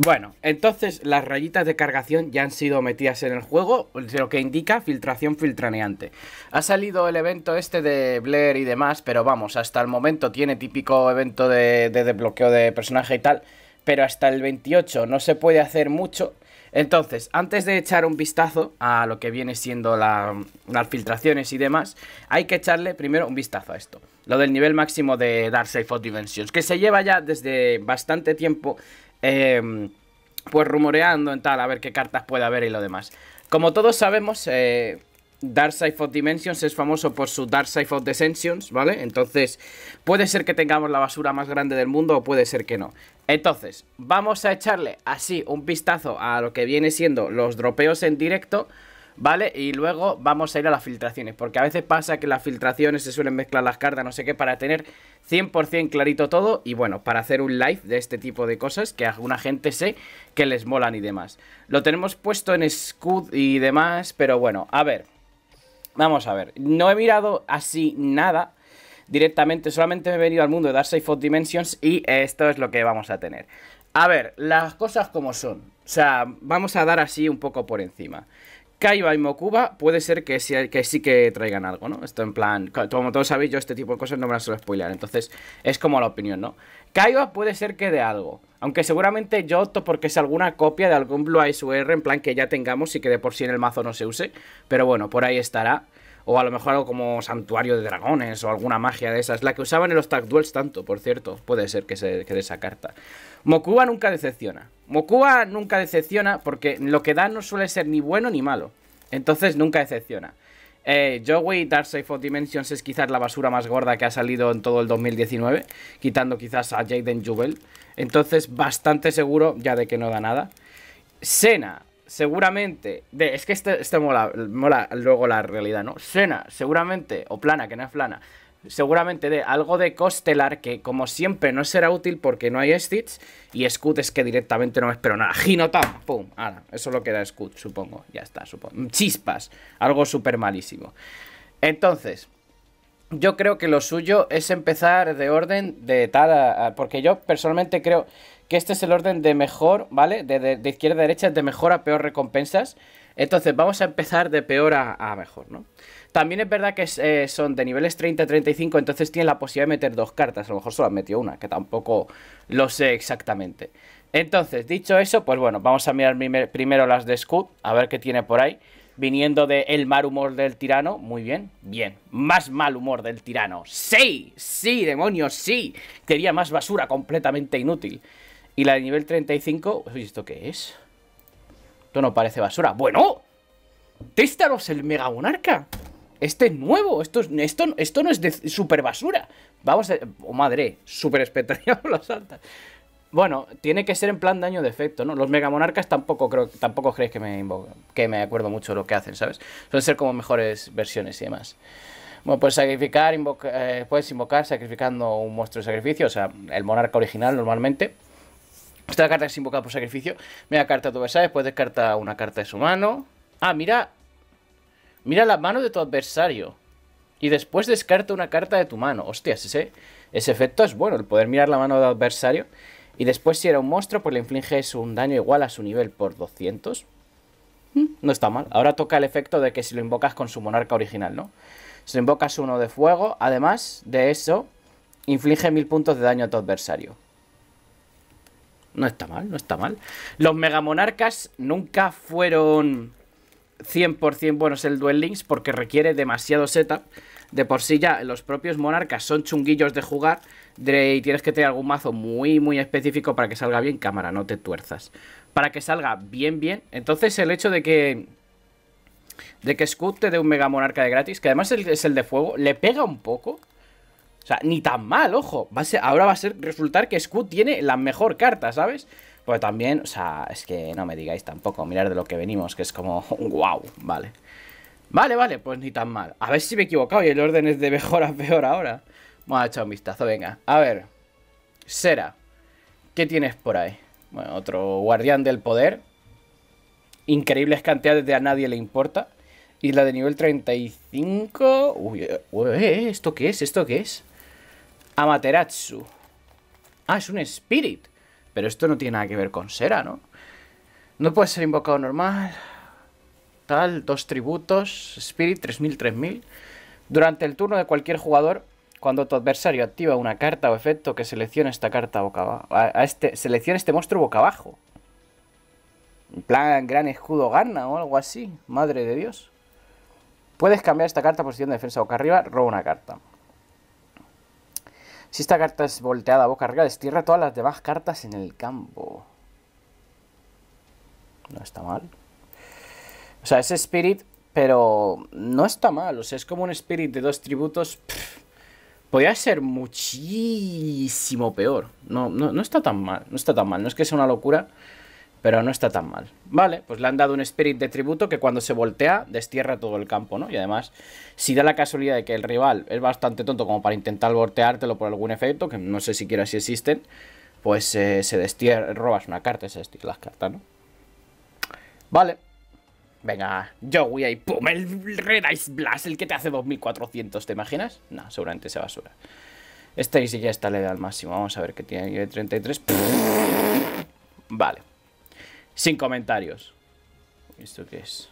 Bueno, entonces las rayitas de cargación ya han sido metidas en el juego, lo que indica filtración filtraneante. Ha salido el evento este de Blair y demás, pero vamos, hasta el momento tiene típico evento de, desbloqueo de personaje y tal, pero hasta el 28 no se puede hacer mucho. Entonces, antes de echar un vistazo a lo que viene siendo las filtraciones y demás, hay que echarle primero un vistazo a esto. Lo del nivel máximo de Dark Side Dimensions, que se lleva ya desde bastante tiempo Em, pues rumoreando en tal, a ver qué cartas puede haber y lo demás. Como todos sabemos, eh, Dark Side of Dimensions es famoso por su Dark Side of Descensions, ¿vale? Entonces, puede ser que tengamos la basura más grande del mundo o puede ser que no. Entonces, vamos a echarle así un vistazo a lo que viene siendo los dropeos en directo ¿vale? Y luego vamos a ir a las filtraciones, porque a veces pasa que las filtraciones se suelen mezclar las cartas, no sé qué, para tener 100% clarito todo y bueno, para hacer un live de este tipo de cosas que alguna gente sé que les molan y demás. Lo tenemos puesto en Scud y demás, pero bueno, a ver, vamos a ver, no he mirado así nada. Directamente, solamente me he venido al mundo de Dark Side Dimensions y esto es lo que vamos a tener. A ver, las cosas como son. O sea, vamos a dar así un poco por encima. Kaiba y Mokuba puede ser que sí que, traigan algo, ¿no? Esto en plan, como todos sabéis, yo este tipo de cosas no me las suelo spoilear, entonces es como la opinión, ¿no? Kaiba puede ser que de algo, aunque seguramente yo opto porque es alguna copia de algún Blue Eyes UR en plan que ya tengamos y que de por sí en el mazo no se use, pero bueno, por ahí estará. O a lo mejor algo como Santuario de Dragones o alguna magia de esas. La que usaban en los Tag Duels tanto, por cierto. Puede ser que, se, que esa carta. Mokuba nunca decepciona. Mokua nunca decepciona porque lo que da no suele ser ni bueno ni malo. Entonces nunca decepciona. Eh, Joey Side for Dimensions es quizás la basura más gorda que ha salido en todo el 2019, quitando quizás a Jaden Jubel. Entonces, bastante seguro ya de que no da nada. Sena, seguramente. De, es que este, este mola, mola luego la realidad, ¿no? Sena, seguramente, o plana, que no es plana, seguramente de algo de Costelar, que como siempre no será útil porque no hay Stitch, y Scoot es que directamente no es, espero nada. Ginotam, pum, ahora, eso lo queda supongo, ya está, supongo. Mm, chispas, algo súper malísimo. Entonces, yo creo que lo suyo es empezar de orden de tal a, porque yo personalmente creo que este es el orden de mejor, ¿vale? De, de izquierda a derecha, de mejor a peor recompensas. Entonces, vamos a empezar de peor a, mejor, ¿no? También es verdad que eh, son de niveles 30 35, entonces tienen la posibilidad de meter dos cartas. A lo mejor solo han metido una, que tampoco lo sé exactamente. Entonces, dicho eso, pues bueno, vamos a mirar primero las de Scoot, a ver qué tiene por ahí. Viniendo de el mal humor del tirano, muy bien, bien. Más mal humor del tirano, sí, sí, demonios, sí. Quería más basura completamente inútil. Y la de nivel 35, ¿esto qué es? no parece basura. ¡Bueno! testaros el Mega Monarca! Este es nuevo, esto, esto, esto no es de super basura. Vamos a... Oh, madre! Super espectacular Bueno, tiene que ser en plan daño de efecto, ¿no? Los monarcas tampoco creo, tampoco creéis que me que me acuerdo mucho de lo que hacen, ¿sabes? Suelen ser como mejores versiones y demás. Bueno, pues sacrificar, eh, puedes invocar sacrificando un monstruo de sacrificio, o sea, el monarca original normalmente. Esta carta que se invoca por sacrificio. Mira carta tu adversario, después descarta una carta de su mano. Ah, mira. Mira la mano de tu adversario. Y después descarta una carta de tu mano. Hostias, ese, ese efecto es bueno, el poder mirar la mano de adversario. Y después, si era un monstruo, pues le infliges un daño igual a su nivel por 200. Mm, no está mal. Ahora toca el efecto de que si lo invocas con su monarca original, ¿no? Si lo invocas uno de fuego, además de eso, inflige mil puntos de daño a tu adversario. No está mal, no está mal. Los megamonarcas nunca fueron 100% buenos el Duel Links porque requiere demasiado setup. De por sí ya los propios monarcas son chunguillos de jugar y tienes que tener algún mazo muy muy específico para que salga bien cámara, no te tuerzas. Para que salga bien bien. Entonces el hecho de que de que Scoot te dé un mega monarca de gratis, que además es el de fuego, le pega un poco o sea, ni tan mal, ojo. Va ahora va a ser resultar que Scoot tiene la mejor carta, ¿sabes? Pues también, o sea, es que no me digáis tampoco, mirar de lo que venimos, que es como, wow, vale. Vale, vale, pues ni tan mal. A ver si me he equivocado y el orden es de mejor a peor ahora. Vamos a echar un vistazo, venga. A ver. Sera, ¿qué tienes por ahí? Bueno, otro guardián del poder. Increíbles cantidades de a nadie le importa. Y la de nivel 35... Uy, eh, uy eh, ¿esto qué es? ¿Esto qué es? Amaterasu. Ah, es un Spirit. Pero esto no tiene nada que ver con Sera, ¿no? No puede ser invocado normal. Tal, dos tributos. Spirit, 3000, 3000. Durante el turno de cualquier jugador, cuando tu adversario activa una carta o efecto que seleccione esta carta boca abajo. A, este, selecciona este monstruo boca abajo. En plan, gran escudo gana o algo así. Madre de Dios. Puedes cambiar esta carta posición de defensa boca arriba, roba una carta. Si esta carta es volteada boca arriba, destierra todas las demás cartas en el campo. No está mal. O sea, es Spirit, pero no está mal. O sea, es como un Spirit de dos tributos. podría ser muchísimo peor. No, no, no está tan mal. No está tan mal. No es que sea una locura. Pero no está tan mal. Vale, pues le han dado un spirit de tributo que cuando se voltea destierra todo el campo, ¿no? Y además, si da la casualidad de que el rival es bastante tonto como para intentar volteártelo por algún efecto, que no sé siquiera si existen, pues eh, se destierra, robas una carta, se destierra las cartas, ¿no? Vale. Venga, yo voy ahí, pum, el Red Ice Blast, el que te hace 2400, ¿te imaginas? No, seguramente se basura. Este ya ya está le al máximo, vamos a ver qué tiene, 33. vale. Sin comentarios. ¿Esto qué es?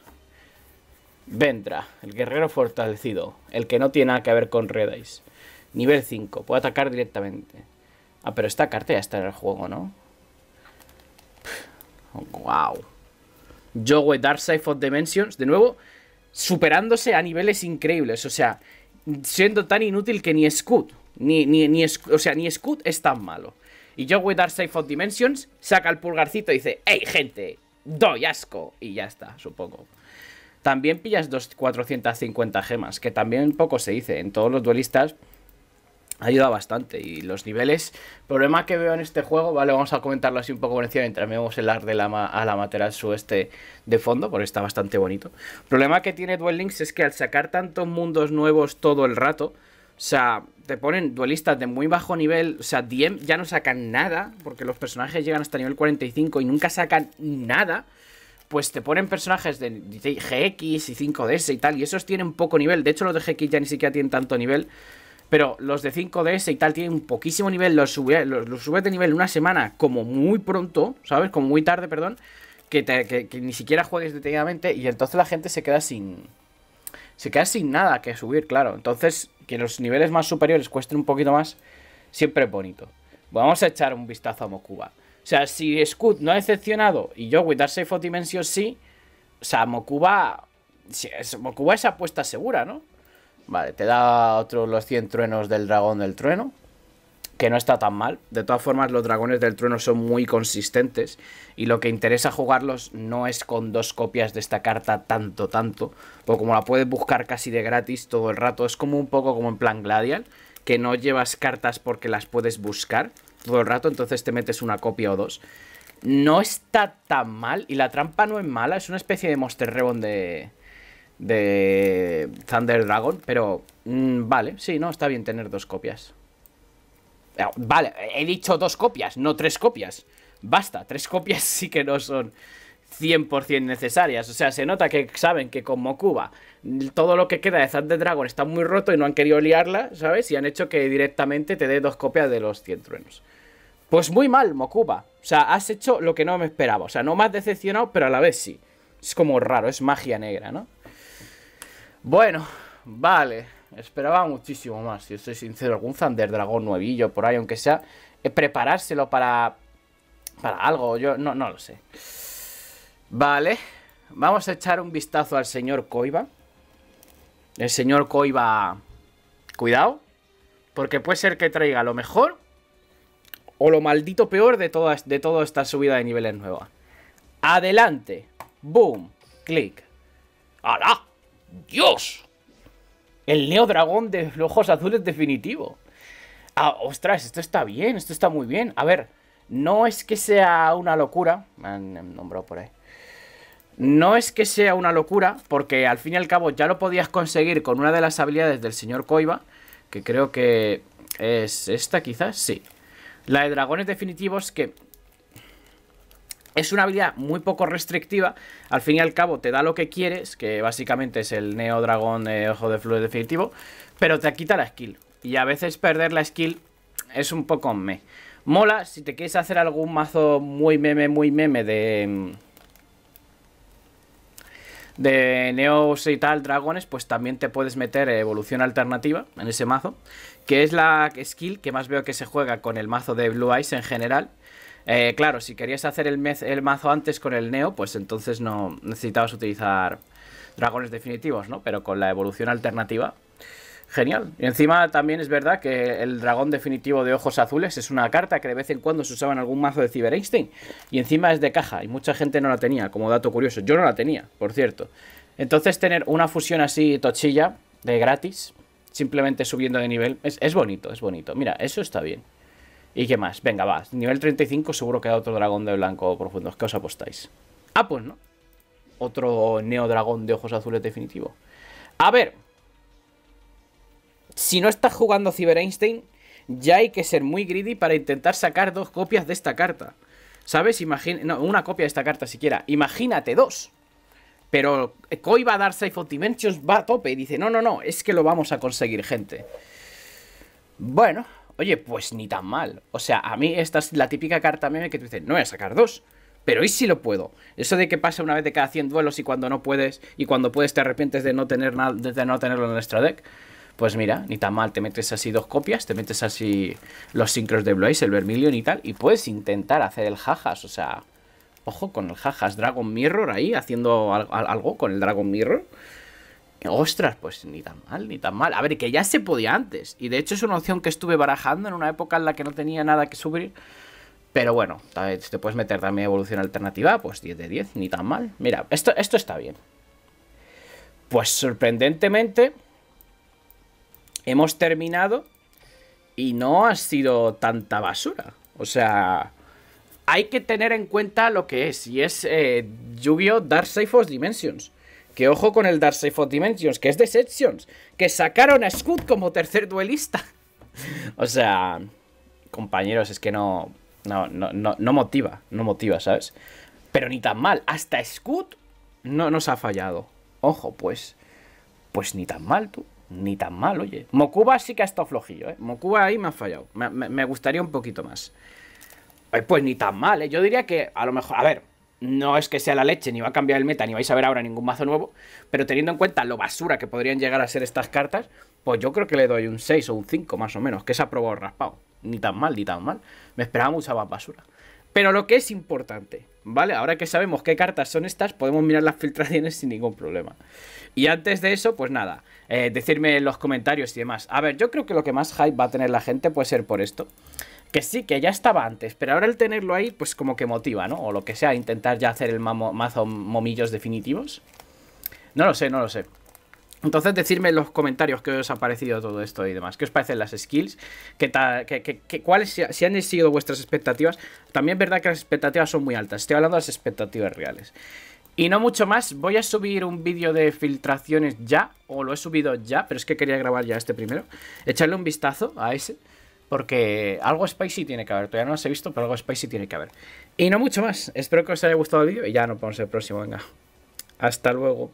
Vendra, el guerrero fortalecido, el que no tiene nada que ver con Redais. Nivel 5, puede atacar directamente. Ah, pero esta carta ya está en el juego, ¿no? Wow. Yogue Dark Side of Dimensions, de nuevo, superándose a niveles increíbles. O sea, siendo tan inútil que ni Scoot, ni, ni, ni, o sea, ni Scoot es tan malo. Y yo with Dark of Dimensions saca el pulgarcito y dice, ¡Ey, gente! ¡Doy asco! Y ya está, supongo. También pillas dos 450 gemas, que también poco se dice. En todos los duelistas ayuda bastante. Y los niveles, problema que veo en este juego, vale, vamos a comentarlo así un poco por encima mientras vemos el arte de la, a la materia sueste de fondo, porque está bastante bonito. Problema que tiene Duel Links es que al sacar tantos mundos nuevos todo el rato, o sea, te ponen duelistas de muy bajo nivel. O sea, Diem ya no sacan nada, porque los personajes llegan hasta nivel 45 y nunca sacan nada. Pues te ponen personajes de GX y 5DS y tal, y esos tienen poco nivel. De hecho, los de GX ya ni siquiera tienen tanto nivel. Pero los de 5DS y tal tienen un poquísimo nivel, los subes los, de nivel una semana como muy pronto, ¿sabes? Como muy tarde, perdón, que, que ni siquiera juegues detenidamente y entonces la gente se queda sin... Se queda sin nada que subir, claro. Entonces que los niveles más superiores cuesten un poquito más, siempre es bonito. Vamos a echar un vistazo a Mokuba. O sea, si Scoot no ha decepcionado y yo With Dark Safe for Dimension sí, o sea, Mokuba, Mokuba es apuesta segura, ¿no? Vale, te da otros los 100 truenos del dragón del trueno que no está tan mal. De todas formas, los dragones del trueno son muy consistentes y lo que interesa jugarlos no es con dos copias de esta carta tanto, tanto, porque como la puedes buscar casi de gratis todo el rato, es como un poco como en plan Gladial, que no llevas cartas porque las puedes buscar todo el rato, entonces te metes una copia o dos. No está tan mal y la trampa no es mala, es una especie de Monster Reborn de, de Thunder Dragon, pero mm, vale, sí, no, está bien tener dos copias. Ah, vale, he dicho dos copias, no tres copias. Basta, tres copias sí que no son 100% necesarias. O sea, se nota que saben que con Mokuba todo lo que queda de Zand Dragon está muy roto y no han querido liarla, ¿sabes? Y han hecho que directamente te dé dos copias de los 100 truenos. Pues muy mal, Mokuba. O sea, has hecho lo que no me esperaba. O sea, no me has decepcionado, pero a la vez sí. Es como raro, es magia negra, ¿no? Bueno, vale. Esperaba muchísimo más, si estoy soy sincero. Algún Thunder dragón nuevillo por ahí, aunque sea eh, preparárselo para, para algo. Yo no, no lo sé. Vale. Vamos a echar un vistazo al señor coiba El señor coiba Cuidado. Porque puede ser que traiga lo mejor o lo maldito peor de toda, de toda esta subida de niveles nueva. Adelante. Boom. Clic. ¡Hala! ¡Dios! El Neo Dragón de flojos Azules definitivo. Ah, ostras, esto está bien, esto está muy bien. A ver, no es que sea una locura. Me han nombrado por ahí. No es que sea una locura, porque al fin y al cabo ya lo podías conseguir con una de las habilidades del señor Koiba, que creo que es esta quizás, sí. La de dragones definitivos que es una habilidad muy poco restrictiva, al fin y al cabo te da lo que quieres, que básicamente es el Neo Dragón de eh, Ojo de Flores definitivo, pero te quita la skill. Y a veces perder la skill es un poco me. Mola si te quieres hacer algún mazo muy meme, muy meme de... Mm, de Neos y tal, dragones, pues también te puedes meter evolución alternativa en ese mazo, que es la skill que más veo que se juega con el mazo de Blue Eyes en general, eh, claro, si querías hacer el, mazo antes con el Neo, pues entonces no necesitabas utilizar dragones definitivos, ¿no? Pero con la evolución alternativa, genial. Y encima también es verdad que el dragón definitivo de ojos azules es una carta que de vez en cuando se usaba en algún mazo de Cyber Y encima es de caja, y mucha gente no la tenía, como dato curioso. Yo no la tenía, por cierto. Entonces tener una fusión así tochilla, de gratis, simplemente subiendo de nivel, es bonito, es bonito. Mira, eso está bien. ¿Y qué más? Venga, va. Nivel 35 seguro queda otro dragón de blanco profundo. ¿Qué os apostáis? Ah, pues no. Otro neodragón de ojos azules definitivo. A ver. Si no estás jugando Cyber Einstein, ya hay que ser muy greedy para intentar sacar dos copias de esta carta. ¿Sabes? No, una copia de esta carta siquiera. Imagínate dos. Pero eh, Koi va a dar Safe Dimensions, va a tope y dice, no, no, no, es que lo vamos a conseguir, gente. Bueno, Oye, pues ni tan mal. O sea, a mí esta es la típica carta meme que te dices, no voy a sacar dos. Pero hoy sí lo puedo. Eso de que pasa una vez de cada 100 duelos y cuando no puedes, y cuando puedes te arrepientes de no, tener nada, no tenerlo en nuestra deck. Pues mira, ni tan mal. Te metes así dos copias, te metes así los sincros de Blaze, el Vermilion y tal. Y puedes intentar hacer el jajas. O sea, ojo con el jajas. Dragon Mirror ahí, haciendo algo con el Dragon Mirror. Ostras, pues ni tan mal, ni tan mal. A ver, que ya se podía antes. Y de hecho es una opción que estuve barajando en una época en la que no tenía nada que subir. Pero bueno, eh, te puedes meter también evolución alternativa, pues 10 de 10, ni tan mal. Mira, esto, esto está bien. Pues sorprendentemente, hemos terminado y no ha sido tanta basura. O sea, hay que tener en cuenta lo que es, y es eh, yu gi Dimensions. Que ojo con el Darkseid of Dimensions, que es Deceptions, que sacaron a Scud como tercer duelista. o sea, compañeros, es que no no, no, no, no, motiva, no motiva, ¿sabes? Pero ni tan mal, hasta Scud no nos ha fallado. Ojo, pues, pues ni tan mal tú, ni tan mal, oye. Mokuba sí que ha estado flojillo, ¿eh? Mokuba ahí me ha fallado, me, me gustaría un poquito más. Pues ni tan mal, ¿eh? Yo diría que a lo mejor, a ver, no es que sea la leche, ni va a cambiar el meta, ni vais a ver ahora ningún mazo nuevo, pero teniendo en cuenta lo basura que podrían llegar a ser estas cartas, pues yo creo que le doy un 6 o un 5 más o menos, que se ha probado raspado. Ni tan mal, ni tan mal. Me esperaba mucha más basura. Pero lo que es importante, ¿vale? Ahora que sabemos qué cartas son estas, podemos mirar las filtraciones sin ningún problema. Y antes de eso, pues nada, eh, decirme en los comentarios y demás. A ver, yo creo que lo que más hype va a tener la gente puede ser por esto que sí, que ya estaba antes, pero ahora el tenerlo ahí, pues como que motiva, ¿no? O lo que sea, intentar ya hacer el mazo momillos definitivos. No lo sé, no lo sé. Entonces decirme en los comentarios qué os ha parecido todo esto y demás. ¿Qué os parecen las skills? ¿Qué tal, qué, ¿Cuáles si han sido vuestras expectativas? También es verdad que las expectativas son muy altas. Estoy hablando de las expectativas reales. Y no mucho más, voy a subir un vídeo de filtraciones ya, o lo he subido ya, pero es que quería grabar ya este primero. Echarle un vistazo a ese. Porque algo spicy tiene que haber. Todavía no las he visto, pero algo spicy tiene que haber. Y no mucho más. Espero que os haya gustado el vídeo y ya nos vemos el próximo. Venga. Hasta luego.